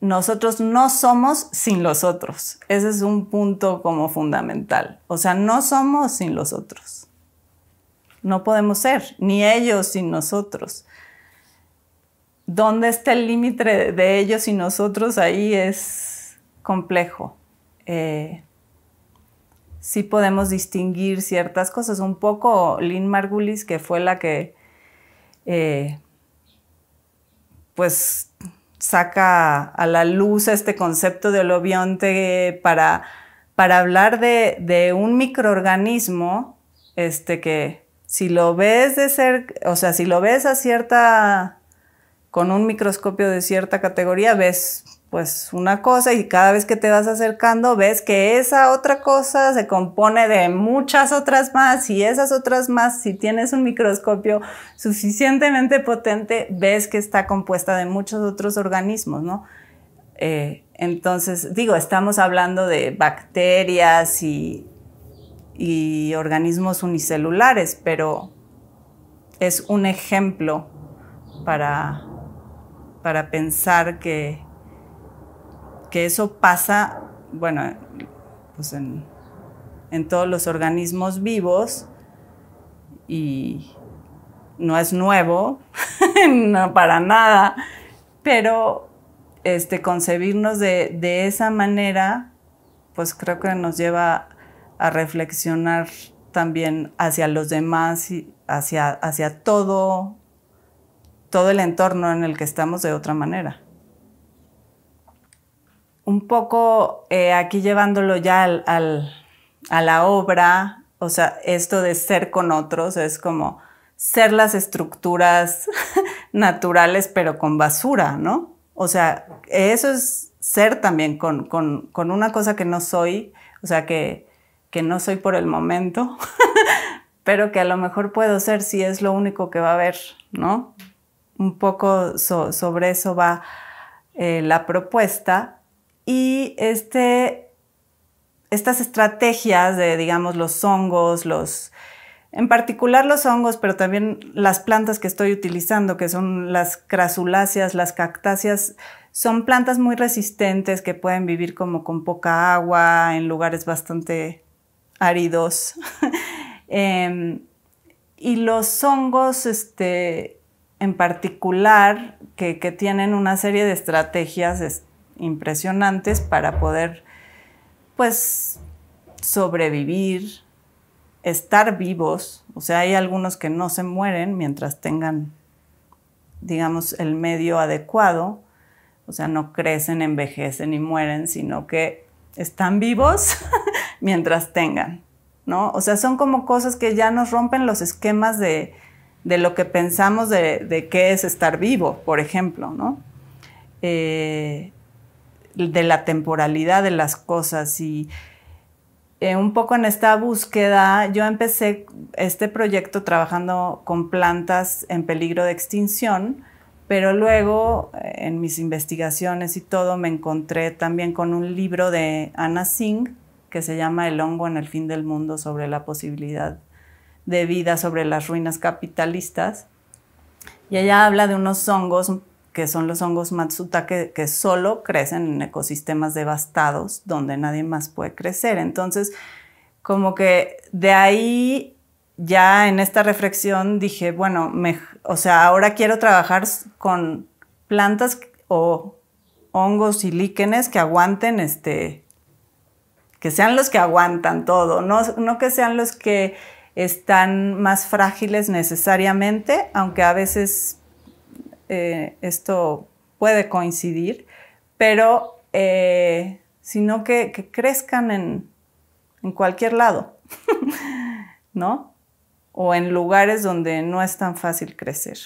nosotros no somos sin los otros. Ese es un punto como fundamental. O sea, no somos sin los otros. No podemos ser, ni ellos sin nosotros. ¿Dónde está el límite de ellos y nosotros? Ahí es complejo. Eh, sí podemos distinguir ciertas cosas. Un poco Lynn Margulis, que fue la que, eh, pues, saca a la luz este concepto de holobionte para, para hablar de, de, un microorganismo este, que si lo ves de ser, o sea, si lo ves a cierta, con un microscopio de cierta categoría, ves pues una cosa y cada vez que te vas acercando ves que esa otra cosa se compone de muchas otras más y esas otras más, si tienes un microscopio suficientemente potente, ves que está compuesta de muchos otros organismos, ¿no? Eh, entonces, digo, estamos hablando de bacterias y, y organismos unicelulares, pero es un ejemplo para, para pensar que que eso pasa, bueno, pues en, todos los organismos vivos y no es nuevo, no para nada, pero este, concebirnos de, de, esa manera, pues creo que nos lleva a reflexionar también hacia los demás y hacia, hacia todo, todo el entorno en el que estamos de otra manera un poco eh, aquí llevándolo ya a la obra, o sea, esto de ser con otros es como ser las estructuras naturales pero con basura, ¿no? O sea, eso es ser también con, una cosa que no soy, o sea, que, que no soy por el momento, pero que a lo mejor puedo ser si es lo único que va a haber, ¿no? Un poco sobre eso va eh, la propuesta y este, estas estrategias de, digamos, los hongos, los, en particular los hongos, pero también las plantas que estoy utilizando, que son las crasuláceas, las cactáceas, son plantas muy resistentes que pueden vivir como con poca agua, en lugares bastante áridos. Em, y los hongos, este, en particular, que, que, tienen una serie de estrategias impresionantes para poder, pues, sobrevivir, estar vivos. O sea, hay algunos que no se mueren mientras tengan, digamos, el medio adecuado. O sea, no crecen, envejecen y mueren, sino que están vivos mientras tengan, ¿no? O sea, son como cosas que ya nos rompen los esquemas de, de lo que pensamos de, de, qué es estar vivo, por ejemplo, ¿no? Eh, de la temporalidad de las cosas y eh, un poco en esta búsqueda yo empecé este proyecto trabajando con plantas en peligro de extinción, pero luego eh, en mis investigaciones y todo me encontré también con un libro de Anna Singh que se llama El hongo en el fin del mundo sobre la posibilidad de vida sobre las ruinas capitalistas. Y ella habla de unos hongos que son los hongos matsuta, que, solo crecen en ecosistemas devastados donde nadie más puede crecer. Entonces, como que de ahí ya en esta reflexión dije, bueno, me, o sea, ahora quiero trabajar con plantas o hongos y líquenes que aguanten este que sean los que aguantan todo, no, no que sean los que están más frágiles necesariamente, aunque a veces eh, esto puede coincidir, pero eh, sino que, crezcan en, cualquier lado, ¿no? O en lugares donde no es tan fácil crecer.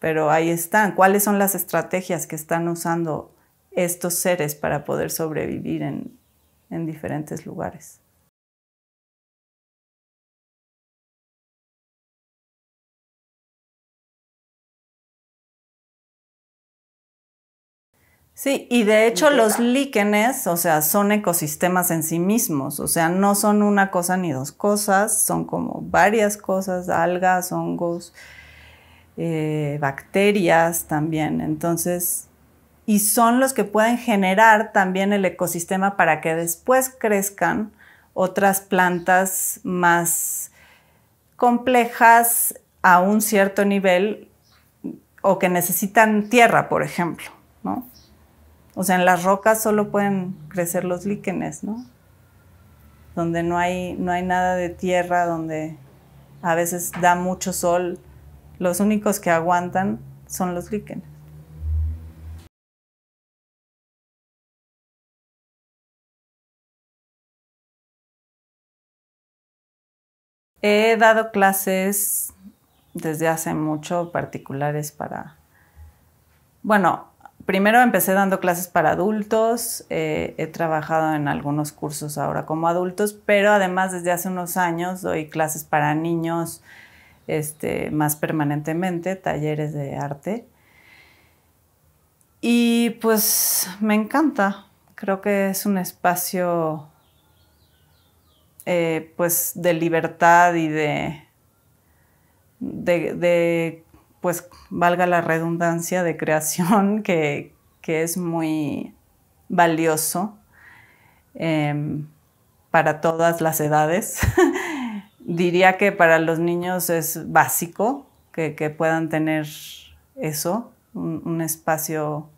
Pero ahí están. ¿Cuáles son las estrategias que están usando estos seres para poder sobrevivir en diferentes lugares? Sí, y de hecho los líquenes, o sea, son ecosistemas en sí mismos, o sea, no son una cosa ni dos cosas, son como varias cosas, algas, hongos, eh, bacterias también, entonces, y son los que pueden generar también el ecosistema para que después crezcan otras plantas más complejas a un cierto nivel o que necesitan tierra, por ejemplo, ¿no? O sea, en las rocas solo pueden crecer los líquenes, ¿no? Donde no hay, no hay nada de tierra, donde a veces da mucho sol. Los únicos que aguantan son los líquenes. He dado clases desde hace mucho particulares para, bueno, primero empecé dando clases para adultos, eh, he trabajado en algunos cursos ahora como adultos, pero además desde hace unos años doy clases para niños este, más permanentemente, talleres de arte. Y pues me encanta, creo que es un espacio eh, pues de libertad y de, de pues valga la redundancia de creación, que, es muy valioso em, para todas las edades. Diría que para los niños es básico que, puedan tener eso, un, espacio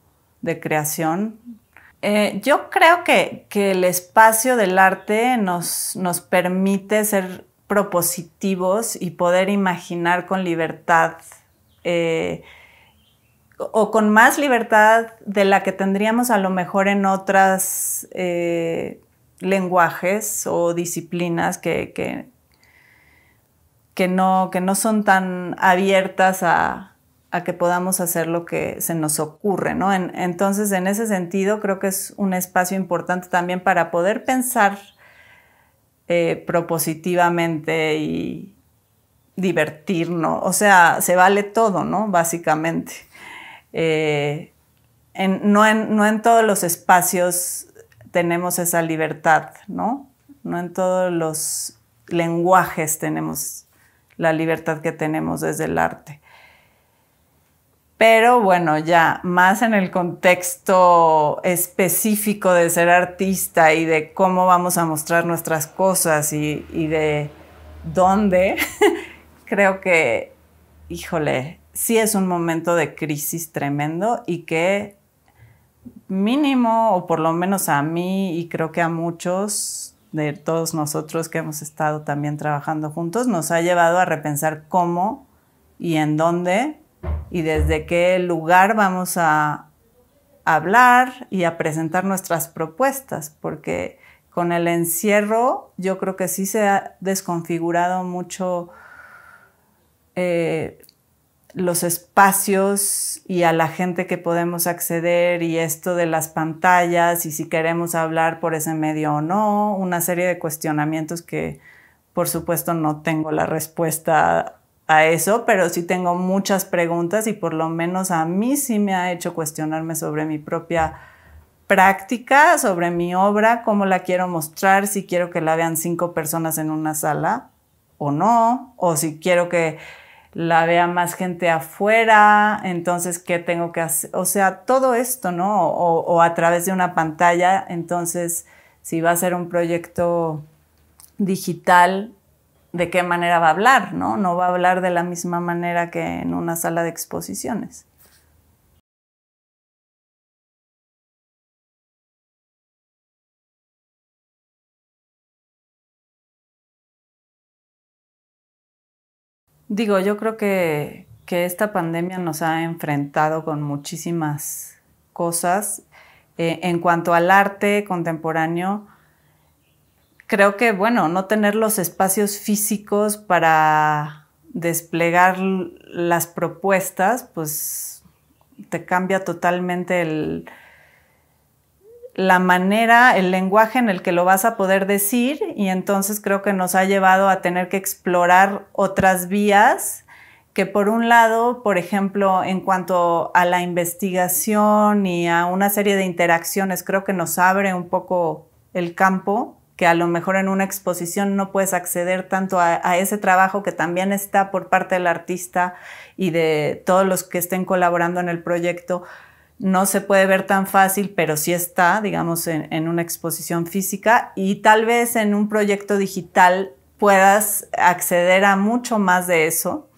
de creación. Eh, yo creo que, el espacio del arte nos, nos permite ser propositivos y poder imaginar con libertad eh, o con más libertad de la que tendríamos a lo mejor en otras eh, lenguajes o disciplinas que, que, no, que no son tan abiertas a, que podamos hacer lo que se nos ocurre, ¿no? entonces, en ese sentido, creo que es un espacio importante también para poder pensar eh, propositivamente y, divertirnos, o sea, se vale todo, ¿no? Básicamente. Eh, no, en, todos los espacios tenemos esa libertad, ¿no? No en todos los lenguajes tenemos la libertad que tenemos desde el arte. Pero bueno, ya más en el contexto específico de ser artista y de cómo vamos a mostrar nuestras cosas y de dónde, creo que, híjole, sí es un momento de crisis tremendo y que mínimo, o por lo menos a mí y creo que a muchos de todos nosotros que hemos estado también trabajando juntos, nos ha llevado a repensar cómo y en dónde y desde qué lugar vamos a hablar y a presentar nuestras propuestas, porque con el encierro yo creo que sí se ha desconfigurado mucho eh, los espacios y a la gente que podemos acceder y esto de las pantallas y si queremos hablar por ese medio o no, una serie de cuestionamientos que por supuesto no tengo la respuesta a eso, pero sí tengo muchas preguntas y por lo menos a mí sí me ha hecho cuestionarme sobre mi propia práctica, sobre mi obra, cómo la quiero mostrar, si quiero que la vean cinco personas en una sala o no, o si quiero que la vea más gente afuera, entonces, ¿qué tengo que hacer? O sea, todo esto, ¿no? O, a través de una pantalla, entonces, si va a ser un proyecto digital, ¿de qué manera va a hablar, no? No va a hablar de la misma manera que en una sala de exposiciones. Digo, yo creo que, esta pandemia nos ha enfrentado con muchísimas cosas. Eh, en cuanto al arte contemporáneo, creo que, bueno, no tener los espacios físicos para desplegar las propuestas, pues te cambia totalmente el, la manera, el lenguaje en el que lo vas a poder decir y entonces creo que nos ha llevado a tener que explorar otras vías que por un lado, por ejemplo, en cuanto a la investigación y a una serie de interacciones, creo que nos abre un poco el campo, que a lo mejor en una exposición no puedes acceder tanto a, ese trabajo que también está por parte del artista y de todos los que estén colaborando en el proyecto, no se puede ver tan fácil, pero sí está, digamos, en, una exposición física y tal vez en un proyecto digital puedas acceder a mucho más de eso.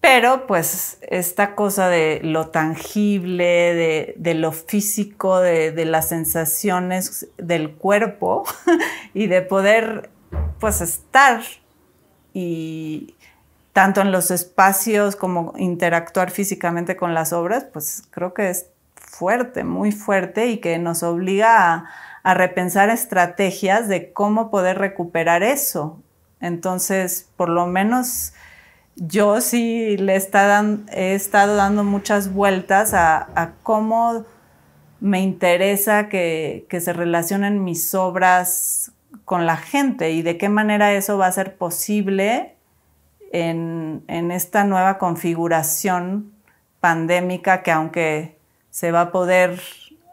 Pero pues esta cosa de lo tangible, de, lo físico, de las sensaciones del cuerpo y de poder pues estar y, tanto en los espacios como interactuar físicamente con las obras, pues creo que es fuerte, muy fuerte y que nos obliga a, repensar estrategias de cómo poder recuperar eso. Entonces, por lo menos yo sí le he estado dando muchas vueltas a, cómo me interesa que se relacionen mis obras con la gente y de qué manera eso va a ser posible en, esta nueva configuración pandémica que aunque se va a poder,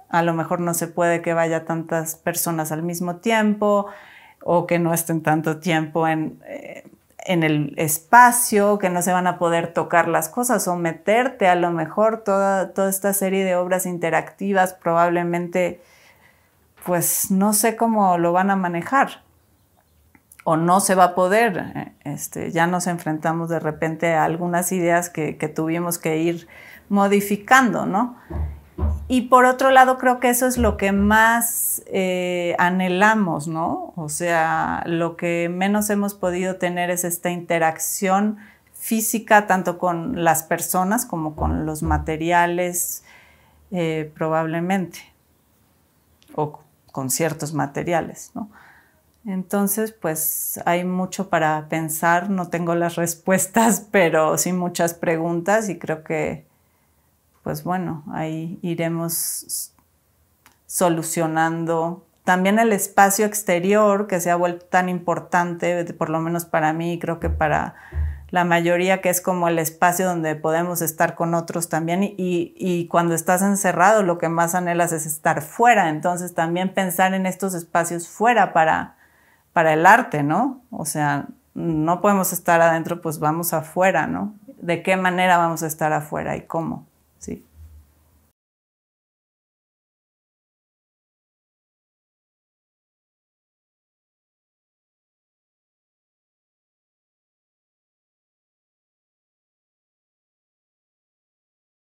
a lo mejor no se puede que vaya tantas personas al mismo tiempo o que no estén tanto tiempo en, eh, el espacio, que no se van a poder tocar las cosas o meterte a lo mejor toda esta serie de obras interactivas probablemente, pues no sé cómo lo van a manejar o no se va a poder. Eh, este, ya nos enfrentamos de repente a algunas ideas que, tuvimos que ir modificando, ¿no? Y por otro lado, creo que eso es lo que más eh, anhelamos, ¿no? O sea, lo que menos hemos podido tener es esta interacción física, tanto con las personas como con los materiales, eh, probablemente, o con ciertos materiales, ¿no? Entonces, pues hay mucho para pensar, no tengo las respuestas, pero sí muchas preguntas y creo que, pues bueno, ahí iremos solucionando. También el espacio exterior que se ha vuelto tan importante, por lo menos para mí, creo que para la mayoría que es como el espacio donde podemos estar con otros también y, y, cuando estás encerrado lo que más anhelas es estar fuera, entonces también pensar en estos espacios fuera para para el arte, ¿no? O sea, no podemos estar adentro, pues vamos afuera, ¿no? ¿De qué manera vamos a estar afuera y cómo? Sí.